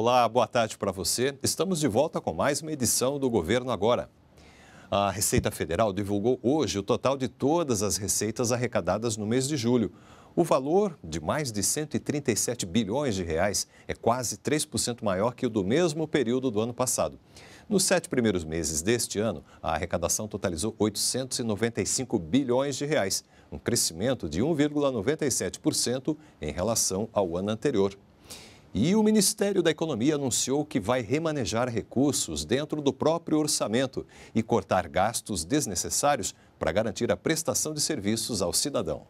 Olá, boa tarde para você. Estamos de volta com mais uma edição do Governo Agora. A Receita Federal divulgou hoje o total de todas as receitas arrecadadas no mês de julho. O valor de mais de 137 bilhões de reais é quase 3% maior que o do mesmo período do ano passado. Nos sete primeiros meses deste ano, a arrecadação totalizou 895 bilhões de reais, um crescimento de 1,97% em relação ao ano anterior. E o Ministério da Economia anunciou que vai remanejar recursos dentro do próprio orçamento e cortar gastos desnecessários para garantir a prestação de serviços ao cidadão.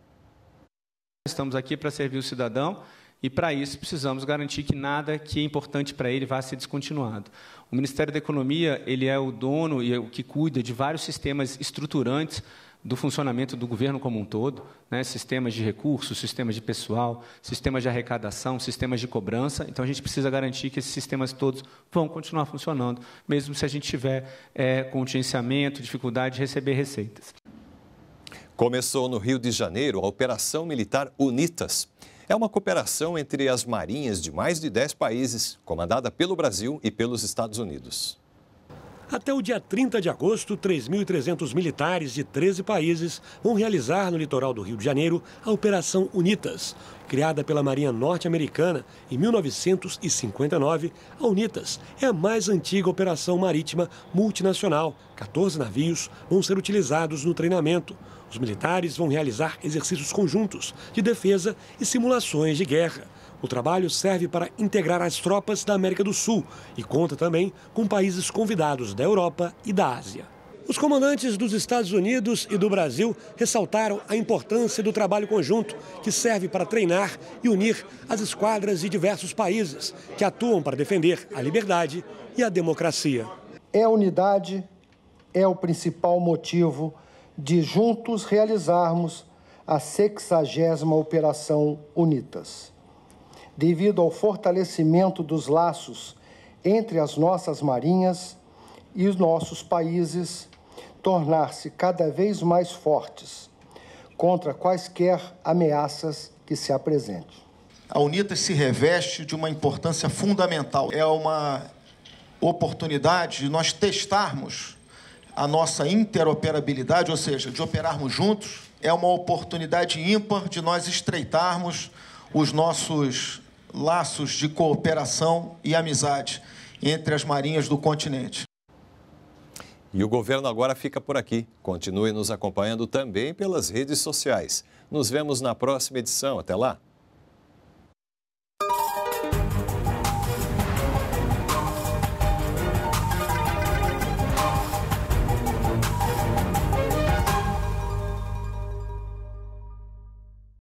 Estamos aqui para servir o cidadão e, para isso, precisamos garantir que nada que é importante para ele vá ser descontinuado. O Ministério da Economia ele é o dono e é o que cuida de vários sistemas estruturantes do funcionamento do governo como um todo, né? sistemas de recursos, sistemas de pessoal, sistemas de arrecadação, sistemas de cobrança. Então, a gente precisa garantir que esses sistemas todos vão continuar funcionando, mesmo se a gente tiver é, contingenciamento, dificuldade de receber receitas. Começou no Rio de Janeiro a Operação Militar Unitas. É uma cooperação entre as marinhas de mais de 10 países, comandada pelo Brasil e pelos Estados Unidos. Até o dia 30 de agosto, 3.300 militares de 13 países vão realizar no litoral do Rio de Janeiro a Operação Unitas. Criada pela Marinha Norte-Americana em 1959, a Unitas é a mais antiga operação marítima multinacional. 14 navios vão ser utilizados no treinamento. Os militares vão realizar exercícios conjuntos de defesa e simulações de guerra. O trabalho serve para integrar as tropas da América do Sul e conta também com países convidados da Europa e da Ásia. Os comandantes dos Estados Unidos e do Brasil ressaltaram a importância do trabalho conjunto, que serve para treinar e unir as esquadras de diversos países que atuam para defender a liberdade e a democracia. É a unidade, é o principal motivo de juntos realizarmos a 60 Operação Unitas devido ao fortalecimento dos laços entre as nossas marinhas e os nossos países, tornar-se cada vez mais fortes contra quaisquer ameaças que se apresentem. A UNITAS se reveste de uma importância fundamental. É uma oportunidade de nós testarmos a nossa interoperabilidade, ou seja, de operarmos juntos, é uma oportunidade ímpar de nós estreitarmos os nossos laços de cooperação e amizade entre as marinhas do continente. E o governo agora fica por aqui. Continue nos acompanhando também pelas redes sociais. Nos vemos na próxima edição. Até lá!